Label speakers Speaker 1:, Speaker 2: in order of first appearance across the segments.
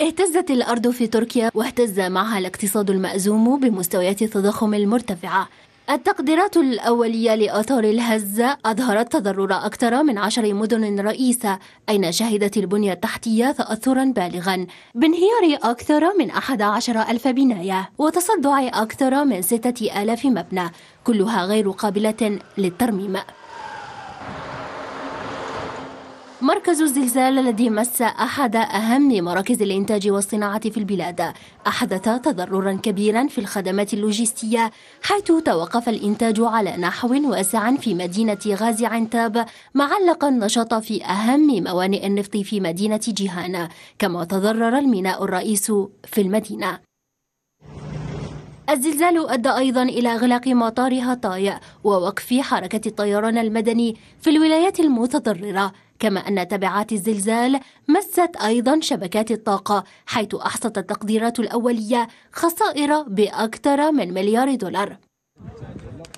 Speaker 1: اهتزت الأرض في تركيا واهتز معها الاقتصاد المأزوم بمستويات التضخم المرتفعة التقديرات الأولية لآثار الهزة أظهرت تضرر أكثر من عشر مدن رئيسة أين شهدت البنية التحتية تأثرا بالغا بانهيار أكثر من عشر ألف بناية وتصدع أكثر من 6000 مبنى كلها غير قابلة للترميم مركز الزلزال الذي مس أحد أهم مراكز الإنتاج والصناعة في البلاد أحدث تضررا كبيرا في الخدمات اللوجستية حيث توقف الإنتاج على نحو واسع في مدينة غازي عنتاب معلق النشاط في أهم موانئ النفط في مدينة جيهان كما تضرر الميناء الرئيس في المدينة الزلزال أدى أيضا إلى إغلاق مطار هاتاي ووقف حركة الطيران المدني في الولايات المتضررة كما أن تبعات الزلزال مست أيضا شبكات الطاقة حيث أحصت التقديرات الأولية خسائر بأكثر من مليار دولار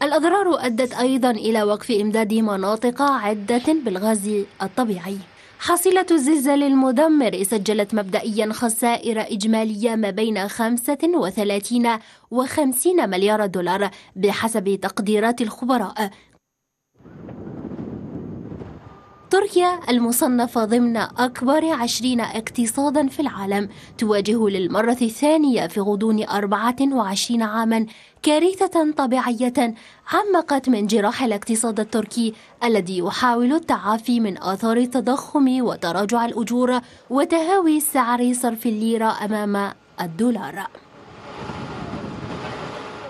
Speaker 1: الأضرار أدت أيضا إلى وقف إمداد مناطق عدة بالغاز الطبيعي حاصلة الزلزال المدمر سجلت مبدئيا خسائر إجمالية ما بين 35 و 50 مليار دولار بحسب تقديرات الخبراء تركيا المصنفة ضمن أكبر عشرين اقتصادا في العالم تواجه للمرة الثانية في غضون أربعة وعشرين عاما كارثة طبيعية عمقت من جراح الاقتصاد التركي الذي يحاول التعافي من آثار التضخم وتراجع الأجور وتهاوي سعر صرف الليرة أمام الدولار